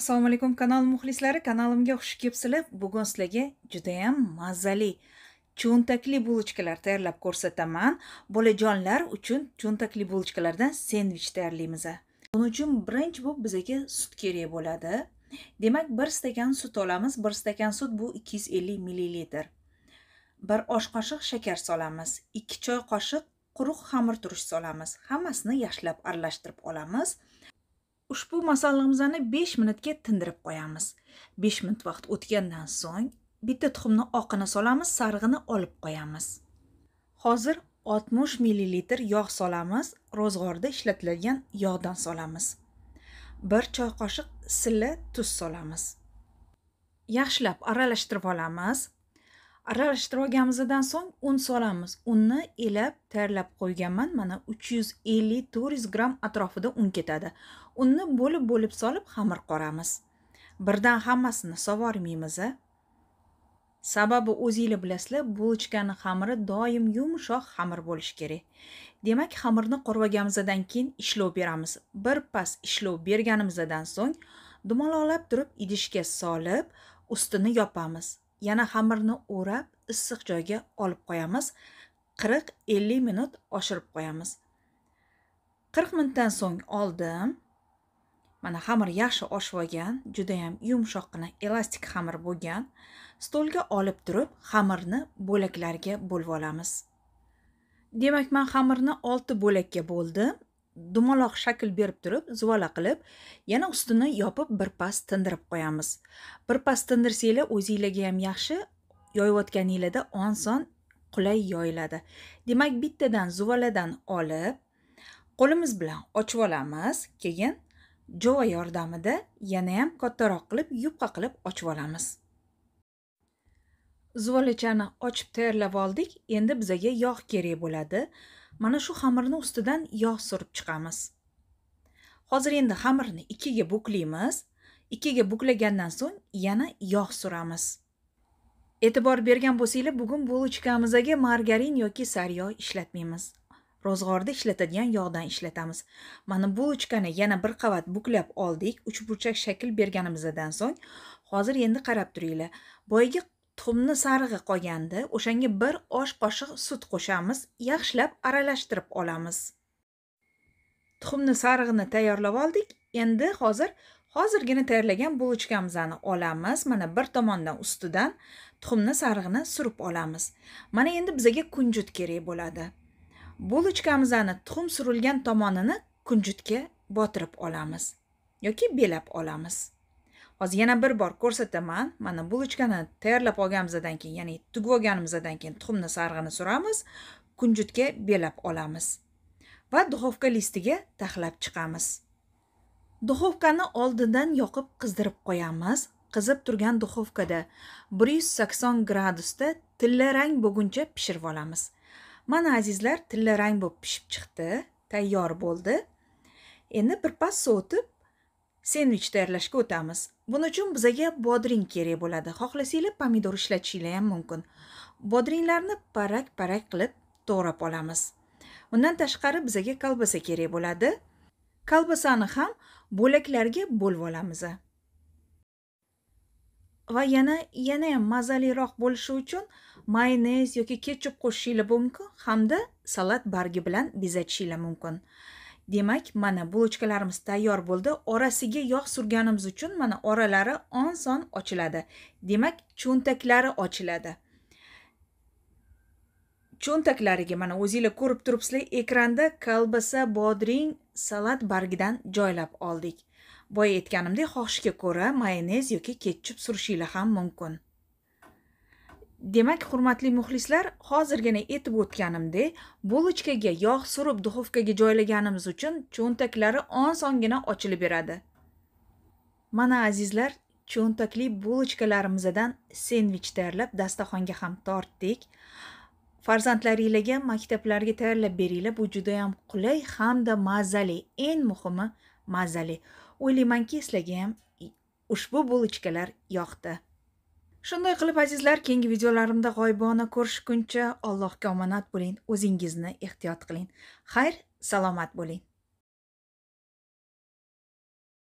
assalomu alaykum kanal muxlislari kanalimga xush kelibsizlar bugun sizlarga judayam mazali cho'ntakli bulochkalar tayyorlab ko'rsataman bolajonlar uchun cho'ntakli bulochkalardan sendvich tayyorlaymiz buning uchun birinchi bo'lib bizga sut kerak bo'ladi demak bir stakan sut olamiz bir stakan sut bu 250 millilitr bir osh qoshiq shakar solamiz 2 choy qoshiq quruq xamir tursh solamiz hammasini yaxshilab aralashtirib olamiz ushbu masallig'imizni 5 minutga tindirib qo'yamiz 5 minut vaqt o'tgandan so'ng bitta tuxumni oqini solamiz sarig'ini olib qo'yamiz hozir 60 ml yog' solamiz ro'zg'orda ishlatiladigan yog'dan solamiz 1 choy qoshiq silla tuz solamiz yaxshilab aralashtirib olamiz aralashtirganimizdan so'ng un solamiz unni elab tayyorlab qo'yganman mana 350 yuz ellik to'rt yuz gramm atrofida un ketadi unni bo'lib bo'lib solib xamir qoramiz birdan hammasini savormaymiz. sababi o'zinglar bilasizlar булочкаni xamiri doim yumshoq xamir bo'lishi kerak demak xamirni qorvaganimizdan keyin ishlov beramiz bir pas ishlov berganimizdan so'ng dumaloqlab turib idishga solib ustini yopamiz yana xamirni o'rab issiq joyga olib qo'yamiz 40-50 minut oshirib qo'yamiz 40 minutdan so'ng oldim mana xamir yaxshi oshib olgan judayam yumshoqqina elastik xamir bo'lgan stolga olib turib xamirni bo'laklarga bo'lib olamiz demak man xamirni 6 bo'lakka bo'ldim dumaloq shakl berib turib zuvala qilib yana ustini yopib birpas tindirib qo'yamiz birpas tindirsanglar o'zinglarga ham yaxshi yoyayotganinglarda oson qulay yoyiladi demak bittadan zuvaladan olib qo'limiz bilan ochib olamiz keyin jova yordamida yana ham kattaroq qilib yupqa qilib ochib olamiz zuvalachani ochib tayyorlab oldik endi bizaga yog' kerak bo'ladi mana shu xamirni ustidan yog' surib chiqamiz hozir endi xamirni ikkiga buklaymiz ikkiga buklagandan so'ng yana yog' suramiz e'tibor bergan bo'lsanglar bugun bulochkamizga margarin yoki sariyog' ishlatmaymiz ro'zg'orda ishlatadigan yog'dan ishlatamiz mana bulochkani yana bir qavat buklab oldik uchburchak shakl berganimizdan so'ng hozir endi qarab turinglar boyagi tuxumni sarig'i qolgandi o'shanga bir osh qoshiq sut qo'shamiz yaxshilab aralashtirib olamiz tuxumni sarig'ini tayyorlab oldik endi hozir hozirgina tayyorlagan bulochkamizni olamiz mana bir tomondan ustidan tuxumni sarig'ini surib olamiz mana endi bizaga kunjut kerak bo'ladi bulochkamizni tuxum surilgan tomonini kunjutga botirib olamiz yoki belab olamiz hozir yana bir bor ko'rsataman mana bulochkani tayyorlab olganimizdan keyin ya'ni tugib olganimizdan keyin tuxumni sarig'ini suramiz kunjutga belab olamiz va duxovka listiga taxlab chiqamiz duxovkani oldindan yoqib qizdirib qo'yamiz qizib turgan duxovkada bir yuz sakson gradusda tillarang bo'lguncha pishirib olamiz mana azizlar tillarang bo'lib pishib chiqdi tayyor bo'ldi endi birpas sovutib sendvich tayyorlashga o'tamiz buning uchun bizaga bodring kerak bo'ladi xohlasanglar pomidor ishlatishinglar ham mumkin bodringlarni parak parak qilib to'g'rab olamiz undan tashqari bizaga kolbasa kerak bo'ladi kolbasani ham bo'laklarga bo'lib olamiz va yana yana ham mazaliroq bo'lishi uchun mayonez yoki ketchup qo'shishinglar mumkin hamda salat bargi bilan bezatishingiz mumkin demak mana bulochkalarimiz tayyor bo'ldi orasiga yog' surganimiz uchun mana oralari oson ochiladi demak cho'ntaklari ochiladi cho'ntaklariga mana o'zinglar ko'rib turibsizlar ekranda kolbasa bodring salat bargidan joylab oldik boya aytganimdek xohishga ko'ra mayonez yoki ketchup surishinglar ham mumkin demak hurmatli muxlislar hozirgina aytib o'tganimdek bulochkaga yog' surib duxovkaga joylaganimiz uchun cho'ntaklari on songina ochilib beradi mana azizlar cho'ntakli bulochkalarimizdan sendvich tayyorlab dastaxonga ham tortdik farzandlaringlarga maktablarga tayyorlab beringlar bu judayam qulay hamda mazali eng muhimi mazali o'ylaymanki sizlarga ham ushbu bulochkalar yoqdi shunday qilib azizlar keyingi videolarimda g'oyibona ko'rishguncha allohga omonat bo'ling o'zingizni ehtiyot qiling xayr salomat bo'ling